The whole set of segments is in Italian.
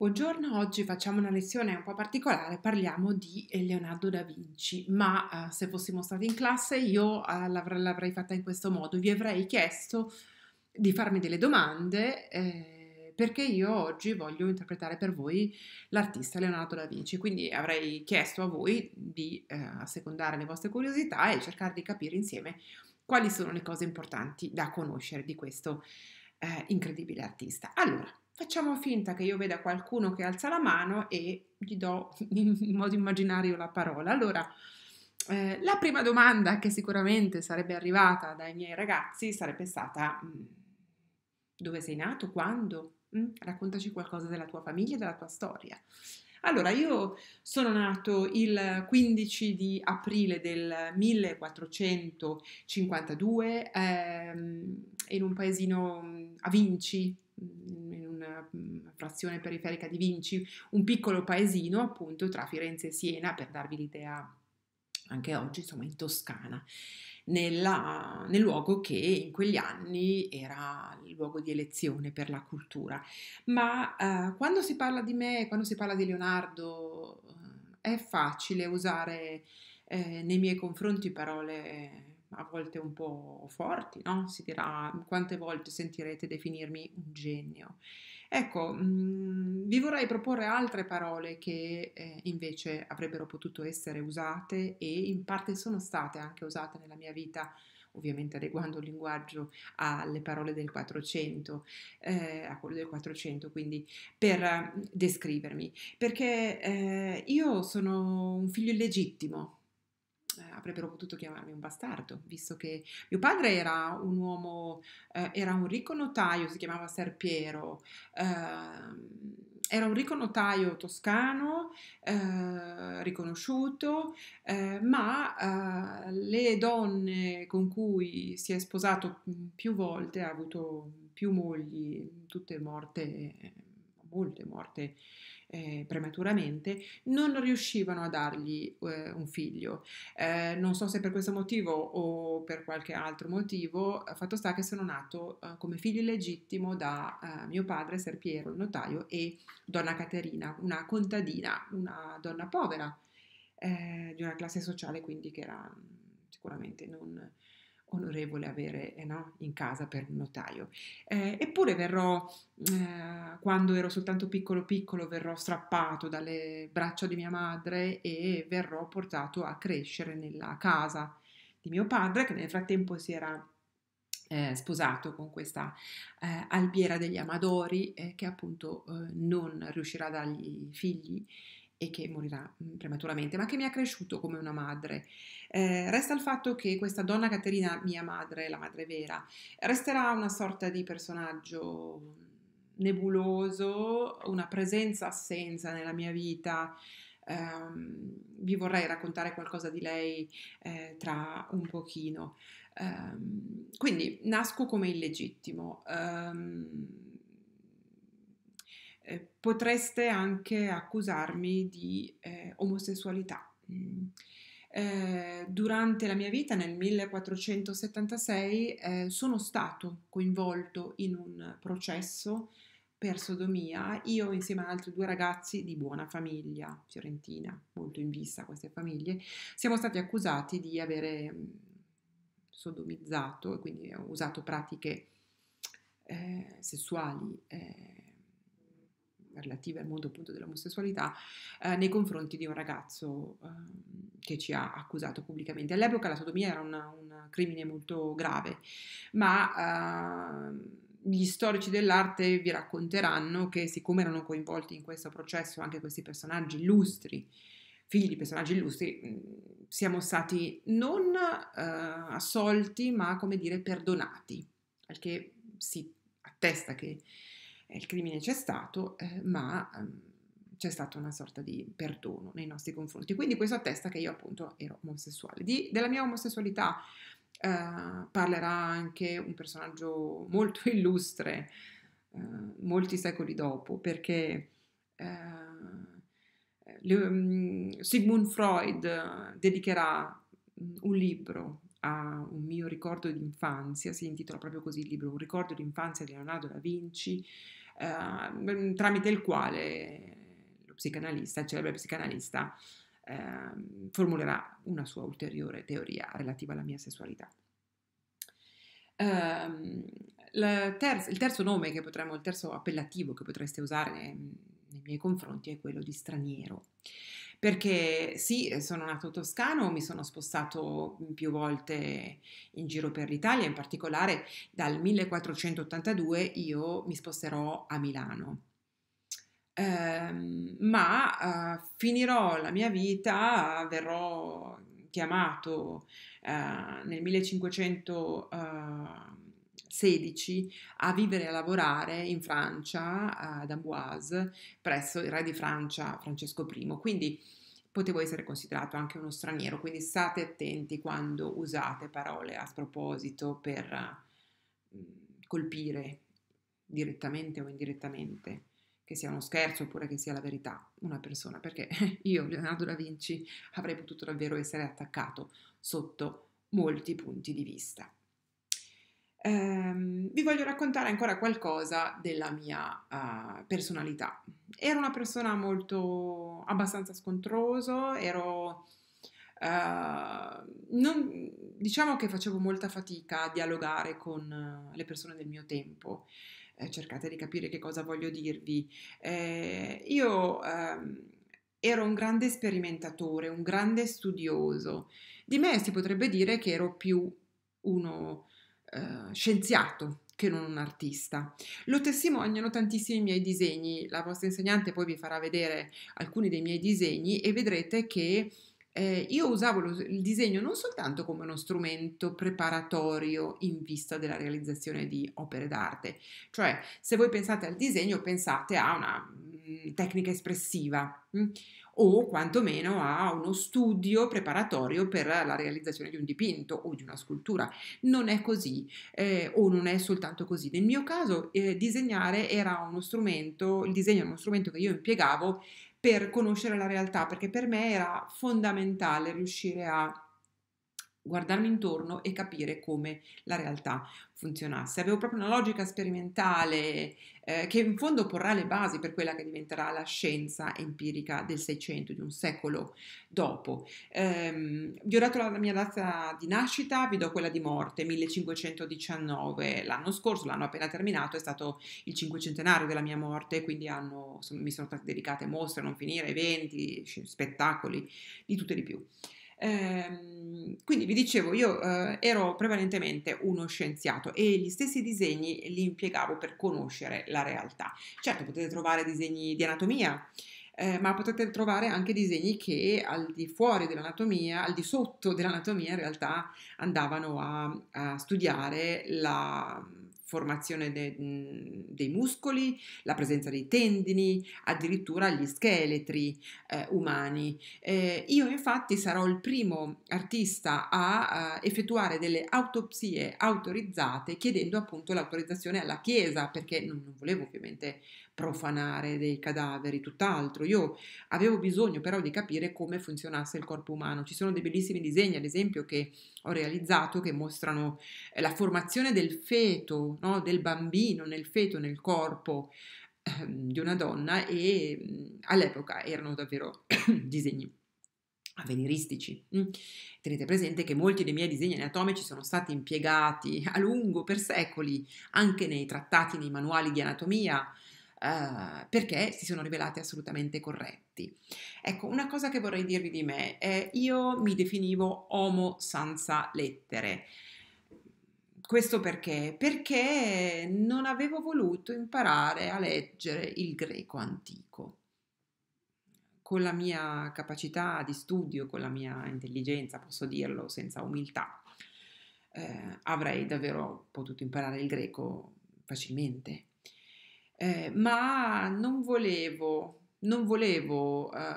Buongiorno, oggi facciamo una lezione un po' particolare, parliamo di eh, Leonardo da Vinci, ma eh, se fossimo stati in classe io eh, l'avrei, l'avrei fatta in questo modo, vi avrei chiesto di farmi delle domande eh, perché io oggi voglio interpretare per voi l'artista Leonardo da Vinci, quindi avrei chiesto a voi di eh, assecondare le vostre curiosità e cercare di capire insieme quali sono le cose importanti da conoscere di questo eh, incredibile artista. Allora, facciamo finta che io veda qualcuno che alza la mano e gli do in modo immaginario la parola. Allora, eh, la prima domanda che sicuramente sarebbe arrivata dai miei ragazzi sarebbe stata mm, dove sei nato, quando? Mm? Raccontaci qualcosa della tua famiglia, della tua storia. Allora, io sono nato il 15 di aprile del 1452 ehm, in un paesino mm, a Vinci, Mm, in una mm, frazione periferica di Vinci, un piccolo paesino appunto tra Firenze e Siena, per darvi l'idea anche oggi, insomma, in Toscana, nella, nel luogo che in quegli anni era il luogo di elezione per la cultura. Ma eh, quando si parla di me, quando si parla di Leonardo, eh, è facile usare eh, nei miei confronti parole a volte un po' forti, no? Si dirà quante volte sentirete definirmi un genio. Ecco, mh, mm, vi vorrei proporre altre parole che eh, invece avrebbero potuto essere usate e in parte sono state anche usate nella mia vita ovviamente adeguando il linguaggio alle parole del 400, eh, a quello del 400, quindi per eh, descrivermi, perché eh, io sono un figlio illegittimo, eh, avrebbero potuto chiamarmi un bastardo, visto che mio padre era un uomo, eh, era un ricco notaio, si chiamava Serpiero, eh, era un ricco notaio toscano, eh, riconosciuto, eh, ma eh, le donne con cui si è sposato più volte, ha avuto più mogli, tutte morte molte morte eh, prematuramente, non riuscivano a dargli eh, un figlio. Eh, non so se per questo motivo o per qualche altro motivo, eh, fatto sta che sono nato eh, come figlio illegittimo da eh, mio padre Serpiero, il notaio, e donna Caterina, una contadina, una donna povera, di una classe sociale quindi che era mm, sicuramente non onorevole avere eh, no? in casa per un notaio. Eh, eppure verrò, eh, quando ero soltanto piccolo piccolo, verrò strappato dalle braccia di mia madre e verrò portato a crescere nella casa di mio padre che nel frattempo si era eh, sposato con questa eh, albiera degli Amadori eh, che appunto non riuscirà a dargli figli e che morirà mm, prematuramente, ma che mi ha cresciuto come una madre. Eh, resta il fatto che questa donna Caterina, mia madre, la madre vera, resterà una sorta di personaggio nebuloso, una presenza-assenza nella mia vita. Um, vi vorrei raccontare qualcosa di lei eh, tra un pochino. Um, quindi nasco come illegittimo. Um, eh, potreste anche accusarmi di eh, omosessualità. Mm. Eh, durante la mia vita, nel 1476, eh, sono stato coinvolto in un processo per sodomia, io insieme ad altri due ragazzi di buona famiglia fiorentina, molto in vista queste famiglie, siamo stati accusati di avere mm, sodomizzato e quindi usato pratiche eh, sessuali eh, relative al mondo appunto dell'omosessualità eh, nei confronti di un ragazzo eh, che ci ha accusato pubblicamente. All'epoca la sodomia era una, un crimine molto grave, ma eh, gli storici dell'arte vi racconteranno che siccome erano coinvolti in questo processo anche questi personaggi illustri, figli di personaggi illustri, siamo stati non eh, assolti ma come dire perdonati, al che si attesta che il crimine c'è stato, eh, ma ehm, c'è stata una sorta di perdono nei nostri confronti. Quindi questo attesta che io appunto ero omosessuale. Di, della mia omosessualità eh, parlerà anche un personaggio molto illustre eh, molti secoli dopo, perché eh, le, mm, Sigmund Freud dedicherà un libro a un mio ricordo d'infanzia, si intitola proprio così il libro, un ricordo d'infanzia di Leonardo da Vinci, eh, mm, tramite il quale lo psicanalista, il celebre psicanalista, eh, formulerà una sua ulteriore teoria relativa alla mia sessualità. Um, ehm, terzo, il terzo nome che potremmo, il terzo appellativo che potreste usare nei, nei miei confronti è quello di straniero perché sì, eh, sono nato toscano, mi sono spostato mm, più volte in giro per l'Italia, in particolare dal 1482 io mi sposterò a Milano. Ehm, ma eh, finirò la mia vita, verrò chiamato eh, nel 1500. Eh, 16 a vivere e a lavorare in Francia, ad Amboise, presso il re di Francia Francesco I. Quindi potevo essere considerato anche uno straniero, quindi state attenti quando usate parole a sproposito per colpire direttamente o indirettamente, che sia uno scherzo oppure che sia la verità, una persona, perché io, Leonardo da Vinci, avrei potuto davvero essere attaccato sotto molti punti di vista ehm, vi voglio raccontare ancora qualcosa della mia uh, personalità. Ero una persona molto abbastanza scontroso, ero Uh, non, diciamo che facevo molta fatica a dialogare con eh, le persone del mio tempo. Eh, cercate di capire che cosa voglio dirvi. Eh, io ehm, ero un grande sperimentatore, un grande studioso. Di me si potrebbe dire che ero più uno eh, scienziato che non un artista. Lo testimoniano tantissimi miei disegni, la vostra insegnante poi vi farà vedere alcuni dei miei disegni e vedrete che eh, io usavo lo, il disegno non soltanto come uno strumento preparatorio in vista della realizzazione di opere d'arte, cioè se voi pensate al disegno pensate a una mh, mm, tecnica espressiva. Mh? Mm? o quantomeno a uno studio preparatorio per la realizzazione di un dipinto o di una scultura. Non è così eh, o non è soltanto così. Nel mio caso eh, disegnare era uno strumento, il disegno era uno strumento che io impiegavo per conoscere la realtà, perché per me era fondamentale riuscire a guardarmi intorno e capire come la realtà funzionasse. Avevo proprio una logica sperimentale eh, che in fondo porrà le basi per quella che diventerà la scienza empirica del Seicento, di un secolo dopo. Ehm, vi ho dato la mia data di nascita, vi do quella di morte, 1519. L'anno scorso, l'anno appena terminato, è stato il cinquecentenario della mia morte, quindi hanno, mi sono state dedicate mostre, non finire, eventi, spettacoli, di tutto e di più. Eh, quindi vi dicevo, io eh, ero prevalentemente uno scienziato e gli stessi disegni li impiegavo per conoscere la realtà. Certo, potete trovare disegni di anatomia, eh, ma potete trovare anche disegni che al di fuori dell'anatomia, al di sotto dell'anatomia in realtà andavano a, a studiare la formazione de, mhmm, dei muscoli, la presenza dei tendini, addirittura gli scheletri eh, umani. Eh, io infatti sarò il primo artista a, a effettuare delle autopsie autorizzate chiedendo appunto l'autorizzazione alla Chiesa perché non, non volevo ovviamente profanare dei cadaveri, tutt'altro. Io avevo bisogno però di capire come funzionasse il corpo umano. Ci sono dei bellissimi disegni, ad esempio, che ho realizzato che mostrano eh, la formazione del feto, no? del bambino nel feto, nel corpo eh, di una donna e mm, all'epoca erano davvero disegni avveniristici. Mm. Tenete presente che molti dei miei disegni anatomici sono stati impiegati a lungo, per secoli, anche nei trattati, nei manuali di anatomia, uh, perché si sono rivelati assolutamente corretti. Ecco, una cosa che vorrei dirvi di me è io mi definivo homo senza lettere. Questo perché? Perché non avevo voluto imparare a leggere il greco antico con la mia capacità di studio, con la mia intelligenza, posso dirlo senza umiltà, eh, avrei davvero potuto imparare il greco facilmente eh, ma non volevo, non volevo eh,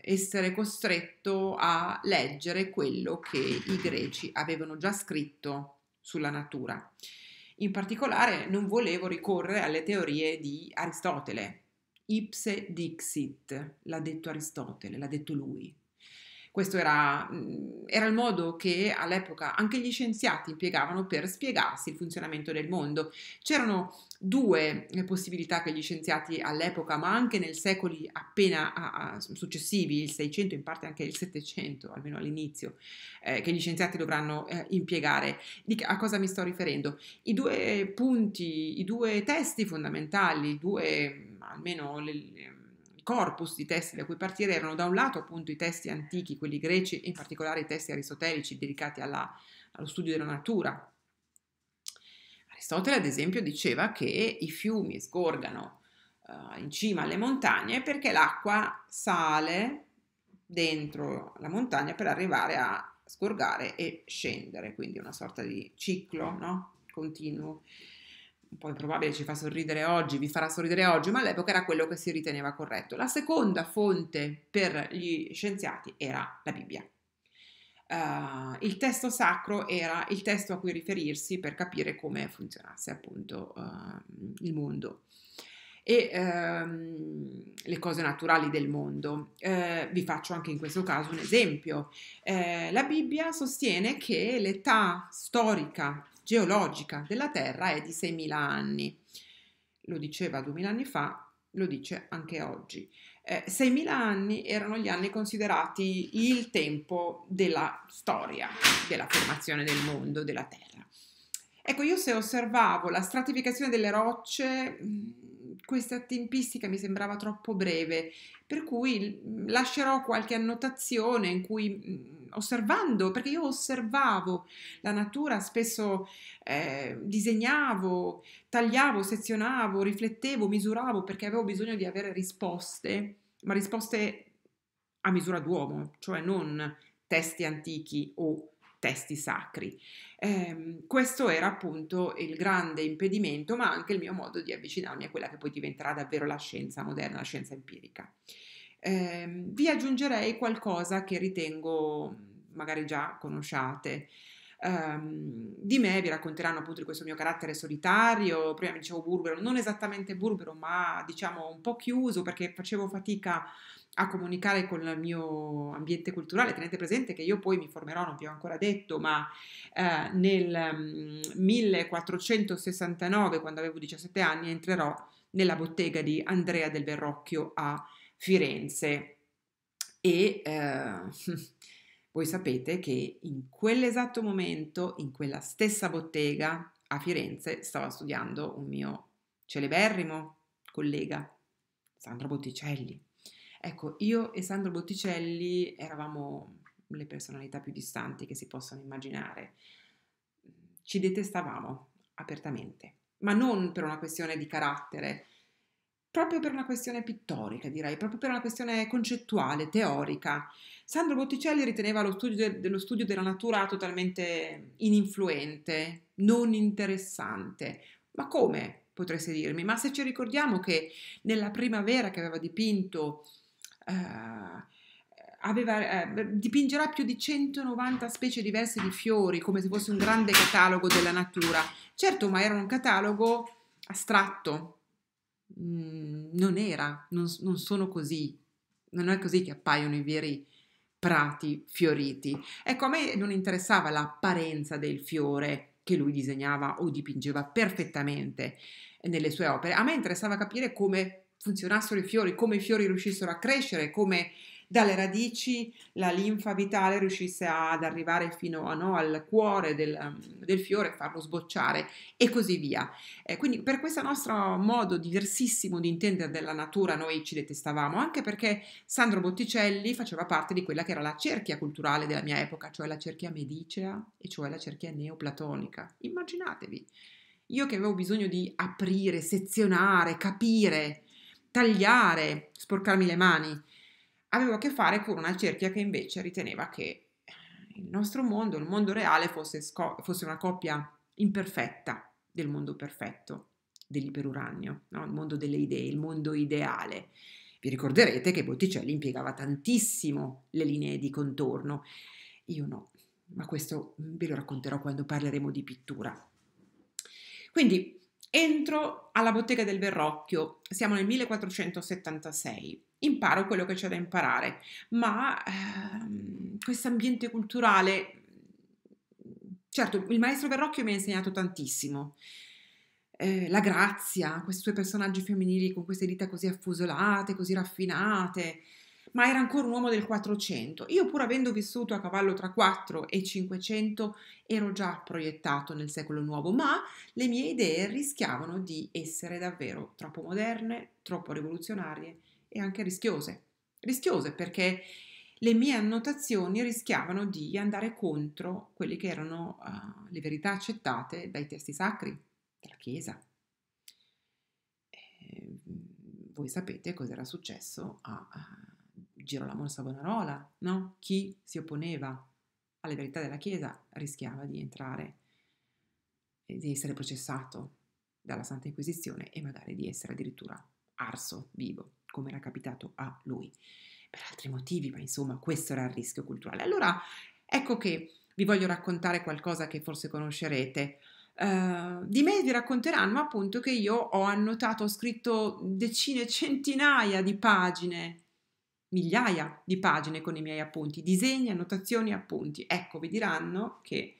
essere costretto a leggere quello che i greci avevano già scritto sulla natura. In particolare non volevo ricorrere alle teorie di Aristotele. Ipse dixit, l'ha detto Aristotele, l'ha detto lui, questo era, mm, era il modo che all'epoca anche gli scienziati impiegavano per spiegarsi il funzionamento del mondo. C'erano due eh, possibilità che gli scienziati all'epoca, ma anche nei secoli appena a, a, successivi, il 600 in parte anche il 700, almeno all'inizio, eh, che gli scienziati dovranno eh, impiegare. Di, a cosa mi sto riferendo? I due punti, i due testi fondamentali, due mm, almeno le, le corpus di testi da cui partire erano da un lato appunto i testi antichi, quelli greci, in particolare i testi aristotelici dedicati alla, allo studio della natura. Aristotele ad esempio diceva che i fiumi sgorgano uh, in cima alle montagne perché l'acqua sale dentro la montagna per arrivare a sgorgare e scendere, quindi una sorta di ciclo no? continuo poi probabile ci fa sorridere oggi, vi farà sorridere oggi, ma all'epoca era quello che si riteneva corretto. La seconda fonte per gli scienziati era la Bibbia. Uh, il testo sacro era il testo a cui riferirsi per capire come funzionasse appunto uh, il mondo e uh, le cose naturali del mondo. Eh, vi faccio anche in questo caso un esempio. la Bibbia sostiene che l'età storica geologica della Terra è di 6.000 anni. Lo diceva 2.000 anni fa, lo dice anche oggi. Eh, 6.000 anni erano gli anni considerati il tempo della storia, della formazione del mondo, della Terra. Ecco, io se osservavo la stratificazione delle rocce questa tempistica mi sembrava troppo breve, per cui mhmm, lascerò qualche annotazione in cui mhmm, osservando, perché io osservavo la natura, spesso eh, disegnavo, tagliavo, sezionavo, riflettevo, misuravo perché avevo bisogno di avere risposte, ma risposte a misura d'uomo, cioè non testi antichi o testi sacri. Eh, questo era appunto il grande impedimento, ma anche il mio modo di avvicinarmi a quella che poi diventerà davvero la scienza moderna, la scienza empirica. Eh, vi aggiungerei qualcosa che ritengo magari già conosciate. Um, di me vi racconteranno appunto di questo mio carattere solitario, prima mi dicevo burbero, non esattamente burbero, ma diciamo un po' chiuso perché facevo fatica a a comunicare con il mio ambiente culturale. Tenete presente che io poi mi formerò, non vi ho ancora detto, ma eh, nel 1469, mm, quando avevo 17 anni, entrerò nella bottega di Andrea del Verrocchio a Firenze. E eh, voi sapete che in quell'esatto momento, in quella stessa bottega a Firenze, stava studiando un mio celeberrimo collega, Sandro Botticelli Ecco, io e Sandro Botticelli eravamo le personalità più distanti che si possano immaginare. Ci detestavamo apertamente, ma non per una questione di carattere, proprio per una questione pittorica, direi, proprio per una questione concettuale, teorica. Sandro Botticelli riteneva lo studio, de- dello studio della natura totalmente ininfluente, non interessante. Ma come potreste dirmi? Ma se ci ricordiamo che nella primavera che aveva dipinto eh, aveva, eh, dipingerà più di 190 specie diverse di fiori, come se fosse un grande catalogo della natura. Certo, ma era un catalogo astratto, mm, non era, non, non sono così, non è così che appaiono i veri prati fioriti. Ecco, a me non interessava l'apparenza del fiore che lui disegnava o dipingeva perfettamente nelle sue opere, a me interessava capire come funzionassero i fiori, come i fiori riuscissero a crescere, come dalle radici la linfa vitale riuscisse ad arrivare fino a, no, al cuore del, um, del, fiore, farlo sbocciare e così via. Eh, quindi per questo nostro modo diversissimo di intendere della natura noi ci detestavamo, anche perché Sandro Botticelli faceva parte di quella che era la cerchia culturale della mia epoca, cioè la cerchia medicea e cioè la cerchia neoplatonica. Immaginatevi, io che avevo bisogno di aprire, sezionare, capire tagliare, sporcarmi le mani. Avevo a che fare con una cerchia che invece riteneva che eh, il nostro mondo, il mondo reale, fosse, fosse una coppia imperfetta del mondo perfetto, dell'iperuranio, no? il mondo delle idee, il mondo ideale. Vi ricorderete che Botticelli impiegava tantissimo le linee di contorno. Io no, ma questo ve lo racconterò quando parleremo di pittura. Quindi Entro alla bottega del Verrocchio, siamo nel 1476, imparo quello che c'è da imparare, ma ehm, questo ambiente culturale Certo, il maestro Verrocchio mi ha insegnato tantissimo. Eh, la grazia, questi suoi personaggi femminili con queste dita così affusolate, così raffinate, ma era ancora un uomo del 400. Io pur avendo vissuto a cavallo tra 4 e 500 ero già proiettato nel secolo nuovo, ma le mie idee rischiavano di essere davvero troppo moderne, troppo rivoluzionarie e anche rischiose. Rischiose perché le mie annotazioni rischiavano di andare contro quelle che erano uh, le verità accettate dai testi sacri della Chiesa. E ehm, voi sapete cos'era successo a, a Girolamo Savonarola, no? Chi si opponeva alle verità della Chiesa rischiava di entrare, e di essere processato dalla Santa Inquisizione e magari di essere addirittura arso vivo, come era capitato a lui, per altri motivi, ma insomma questo era il rischio culturale. Allora ecco che vi voglio raccontare qualcosa che forse conoscerete. Uh, di me vi racconteranno appunto che io ho annotato, ho scritto decine, centinaia di pagine migliaia di pagine con i miei appunti, disegni, annotazioni, appunti. Ecco, vi diranno che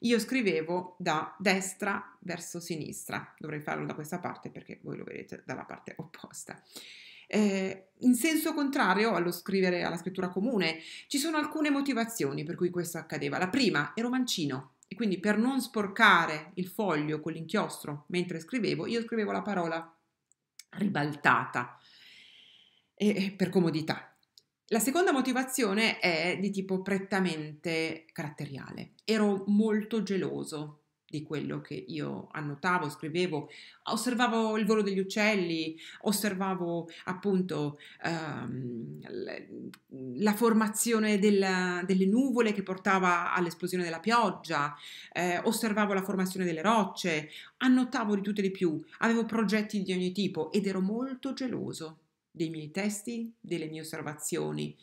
io scrivevo da destra verso sinistra, dovrei farlo da questa parte perché voi lo vedete dalla parte opposta. Eh, in senso contrario allo scrivere alla scrittura comune, ci sono alcune motivazioni per cui questo accadeva. La prima, ero mancino e quindi per non sporcare il foglio con l'inchiostro mentre scrivevo, io scrivevo la parola ribaltata eh, per comodità, la seconda motivazione è di tipo prettamente caratteriale. Ero molto geloso di quello che io annotavo, scrivevo, osservavo il volo degli uccelli, osservavo appunto ehm, la formazione della, delle nuvole che portava all'esplosione della pioggia, eh, osservavo la formazione delle rocce, annotavo di tutto e di più, avevo progetti di ogni tipo ed ero molto geloso dei miei testi, delle mie osservazioni.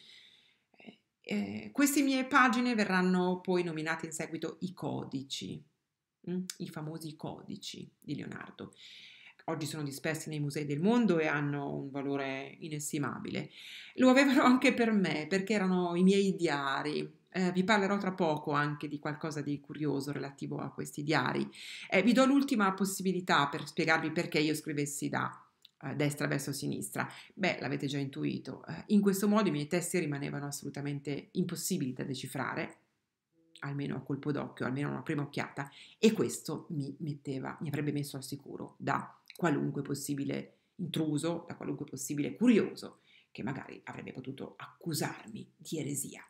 Eh, eh, queste mie pagine verranno poi nominate in seguito i codici, mh? Mm, i famosi codici di Leonardo. Oggi sono dispersi nei musei del mondo e hanno un valore inestimabile. Lo avevano anche per me perché erano i miei diari, eh, vi parlerò tra poco anche di qualcosa di curioso relativo a questi diari. Eh, vi do l'ultima possibilità per spiegarvi perché io scrivessi da destra verso sinistra. Beh, l'avete già intuito, eh, in questo modo i miei testi rimanevano assolutamente impossibili da decifrare, almeno a colpo d'occhio, almeno a una prima occhiata, e questo mi, metteva, mi avrebbe messo al sicuro da qualunque possibile intruso, da qualunque possibile curioso che magari avrebbe potuto accusarmi di eresia.